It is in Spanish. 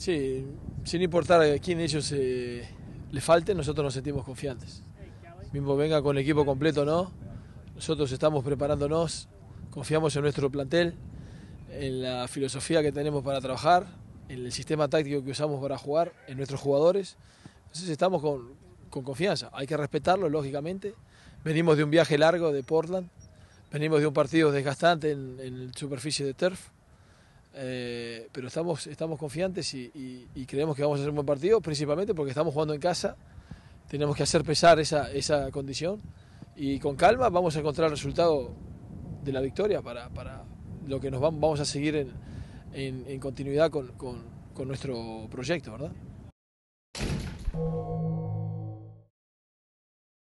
Sí, sin importar a quién ellos eh, le falte, nosotros nos sentimos confiantes. Mismo venga con el equipo completo o no, nosotros estamos preparándonos, confiamos en nuestro plantel, en la filosofía que tenemos para trabajar, en el sistema táctico que usamos para jugar, en nuestros jugadores. Entonces estamos con, confianza, hay que respetarlo, lógicamente. Venimos de un viaje largo de Portland, venimos de un partido desgastante en superficie de turf eh, pero estamos, estamos confiantes y, creemos que vamos a hacer un buen partido, principalmente porque estamos jugando en casa, tenemos que hacer pesar esa, esa condición y con calma vamos a encontrar el resultado de la victoria para, lo que nos vamos, a seguir en, en, continuidad con, con, nuestro proyecto, ¿verdad?